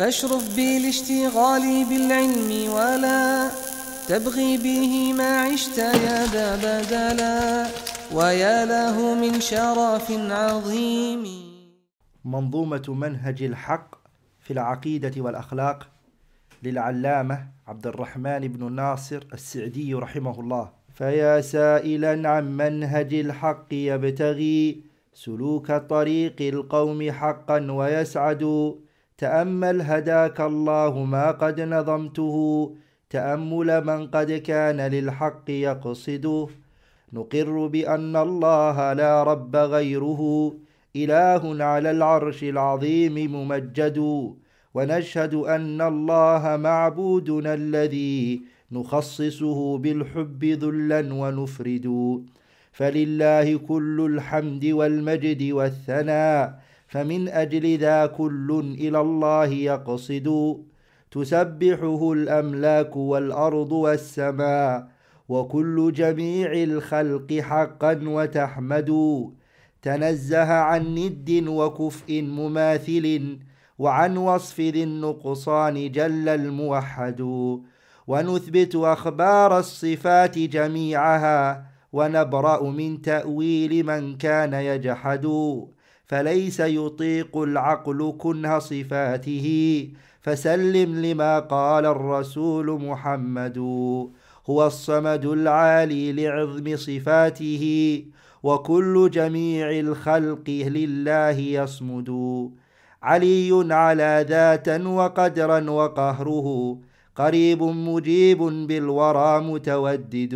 فاشرف بي لاشتغالي بالعلم ولا تبغي به ما عشت يا ذا بدلا ويا له من شرف عظيم منظومة منهج الحق في العقيدة والأخلاق للعلامة عبد الرحمن بن ناصر السعدي رحمه الله فيا سائلا عن منهج الحق يبتغي سلوك طريق القوم حقا ويسعد تأمل هداك الله ما قد نظمته تأمل من قد كان للحق يقصده نقر بأن الله لا رب غيره إله على العرش العظيم ممجد ونشهد أن الله معبودنا الذي نخصصه بالحب ذلا ونفرد فلله كل الحمد والمجد والثناء فمن أجل ذا كل إلى الله يقصد تسبحه الأملاك والأرض والسماء وكل جميع الخلق حقا وتحمد تنزه عن ند وكفء مماثل وعن وصف ذي النقصان جل الموحد ونثبت أخبار الصفات جميعها ونبرأ من تأويل من كان يجحد فليس يطيق العقل كنه صفاته فسلم لما قال الرسول محمد هو الصمد العالي لعظم صفاته وكل جميع الخلق لله يصمد علي على ذاتا وقدرا وقهره قريب مجيب بالورى متودد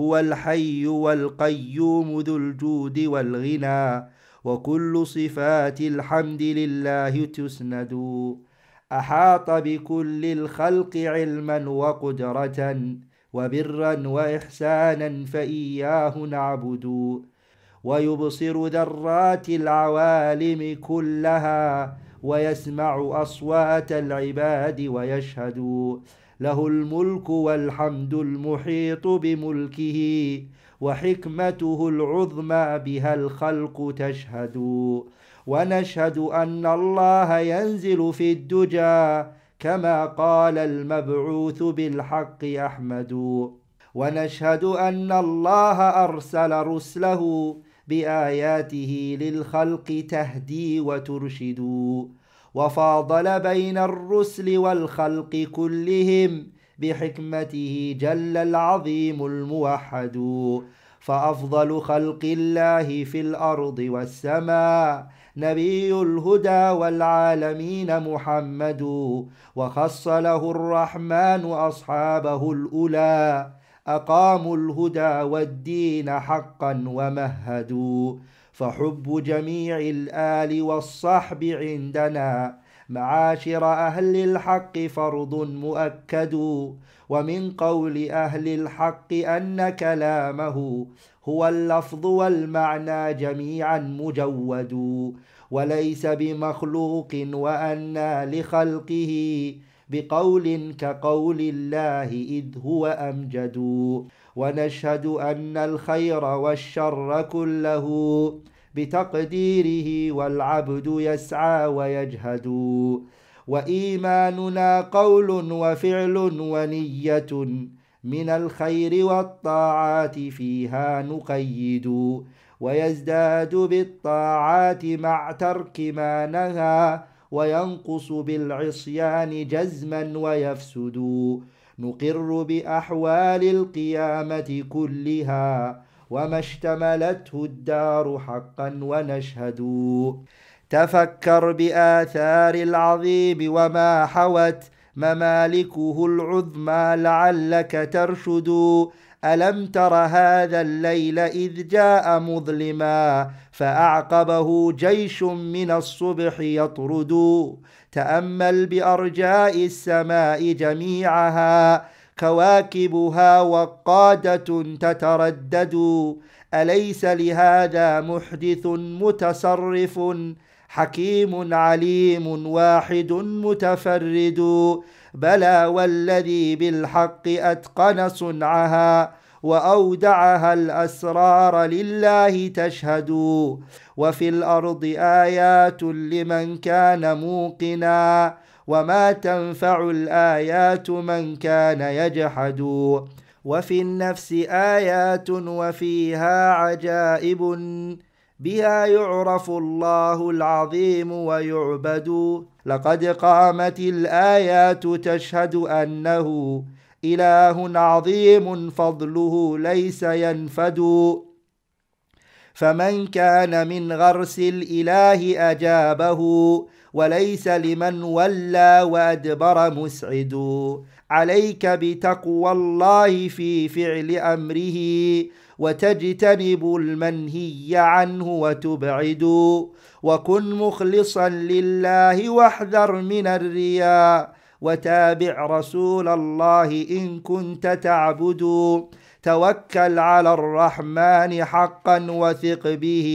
هو الحي والقيوم ذو الجود والغنى وكل صفات الحمد لله تسند أحاط بكل الخلق علما وقدرة وبرا وإحسانا فإياه نعبد ويبصر ذرات العوالم كلها ويسمع أصوات العباد ويشهد له الملك والحمد المحيط بملكه وحكمته العظمى بها الخلق تشهد ونشهد أن الله ينزل في الدجى كما قال المبعوث بالحق أحمد ونشهد أن الله أرسل رسله بآياته للخلق تهدي وترشد وفاضل بين الرسل والخلق كلهم بحكمته جل العظيم الموحد فأفضل خلق الله في الأرض والسماء نبي الهدى والعالمين محمد وخص له الرحمن أصحابه الأولى أقاموا الهدى والدين حقا ومهدوا فحب جميع الآل والصحب عندنا معاشر أهل الحق فرض مؤكد ومن قول أهل الحق أن كلامه هو اللفظ والمعنى جميعا مجود وليس بمخلوق وأنى لخلقه بقول كقول الله إذ هو أمجد ونشهد أن الخير والشر كله بتقديره والعبد يسعى ويجهد وإيماننا قول وفعل ونية من الخير والطاعات فيها نقيد ويزداد بالطاعات مع ترك ما نهى وينقص بالعصيان جزما ويفسد نقر بأحوال القيامة كلها وما اشتملته الدار حقا ونشهد تفكر بآثار العظيم وما حوت ممالكه العظمى لعلك ترشد ألم تر هذا الليل إذ جاء مظلما فأعقبه جيش من الصبح يطرد تأمل بأرجاء السماء جميعها كواكبها وقادة تتردد أليس لهذا محدث متصرف حكيم عليم واحد متفرد بلى والذي بالحق أتقن صنعها واودعها الاسرار لله تشهد وفي الارض ايات لمن كان موقنا وما تنفع الآيات من كان يجحد وفي النفس آيات وفيها عجائب بها يعرف الله العظيم ويعبد لقد قامت الآيات تشهد أنه إله عظيم فضله ليس ينفد فمن كان من غرس الاله اجابه وليس لمن ولى وادبر مسعد عليك بتقوى الله في فعل امره وتجتنب المنهي عنه وتبعد وكن مخلصا لله واحذر من الرياء وتابع رسول الله إن كنت تعبد توكل على الرحمن حقا وثق به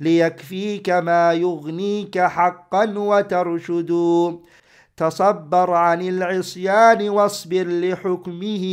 ليكفيك ما يغنيك حقا وترشد تصبر عن العصيان واصبر لحكمه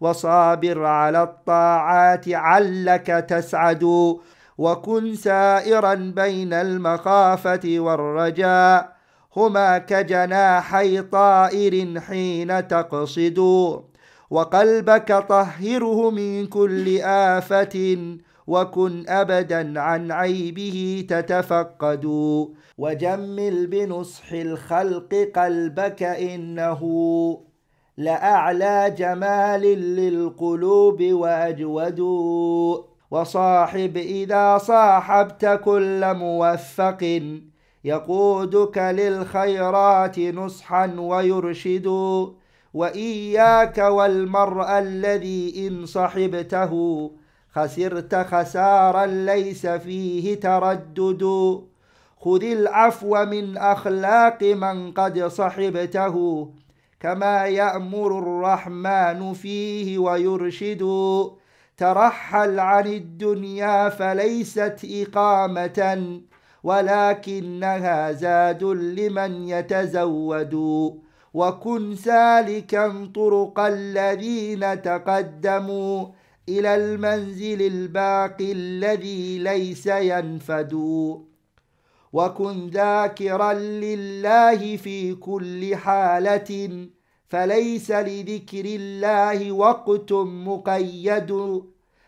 وصابر على الطاعات علك تسعد وكن سائرا بين المخافه والرجاء هما كجناحي طائر حين تقصد وقلبك طهره من كل آفة وكن أبدا عن عيبه تتفقد وجمل بنصح الخلق قلبك إنه لأعلى جمال للقلوب وأجود وصاحب إذا صاحبت كل موفق يقودك للخيرات نصحا ويرشد وإياك والمرء الذي إن صحبته خسرت خسارا ليس فيه تردد خذ العفو من أخلاق من قد صحبته كما يأمر الرحمن فيه ويرشد ترحل عن الدنيا فليست إقامة ولكنها زاد لمن يتزود وكن سالكا طرق الذين تقدموا إلى المنزل الباقي الذي ليس ينفد وكن ذاكرا لله في كل حالة فليس لذكر الله وقت مقيد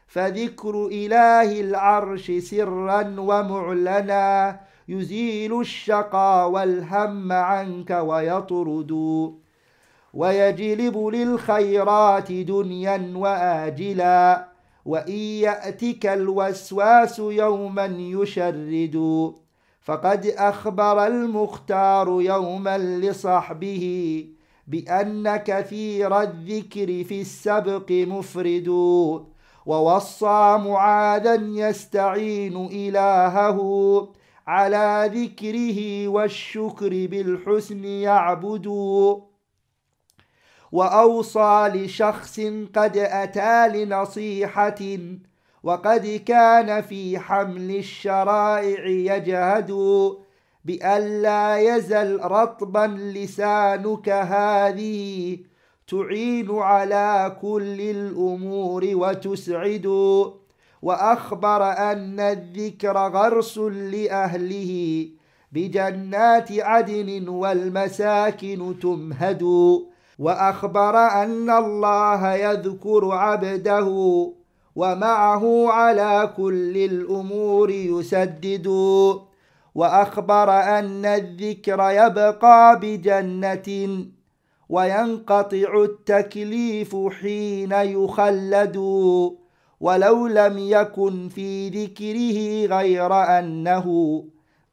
فذكر إله العرش سرا ومعلنا يزيل الشقى والهم عنك ويطرد ويجلب للخيرات دنيا وآجلا وإن يأتك الوسواس يوما يشرد فقد أخبر المختار يوما لصحبه بأن كثير الذكر في السبق مفرد ووصى معاذا يستعين إلهه على ذكره والشكر بالحسن يعبد وأوصى لشخص قد أتى لنصيحة وقد كان في حمل الشرائع يجهد بألا يزل رطبا لسانك هذه تعين على كل الأمور وتسعد وأخبر أن الذكر غرس لأهله بجنات عدن والمساكن تمهد وأخبر أن الله يذكر عبده ومعه على كل الأمور يسدد وأخبر أن الذكر يبقى بجنة وينقطع التكليف حين يخلد ولو لم يكن في ذكره غير أنه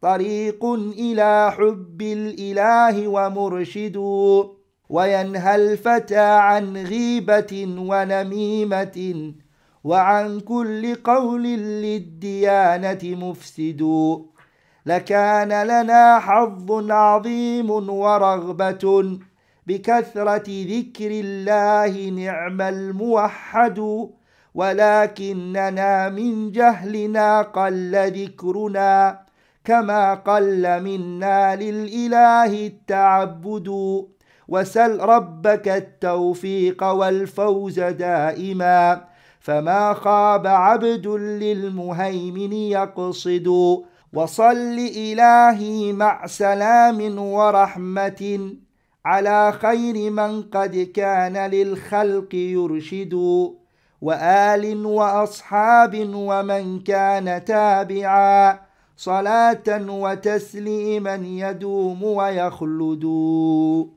طريق إلى حب الإله ومرشد وينهى الفتى عن غيبة ونميمة وعن كل قول للديانة مفسد لكان لنا حظ عظيم ورغبة بكثرة ذكر الله نعم الموحد ولكننا من جهلنا قل ذكرنا كما قل منا للإله التعبد وسل ربك التوفيق والفوز دائما فما خاب عبد للمهيمن يقصد وصل إلهي مع سلام ورحمة على خير من قد كان للخلق يرشد وآل وأصحاب ومن كان تابعا صلاة وتسليما يدوم ويخلد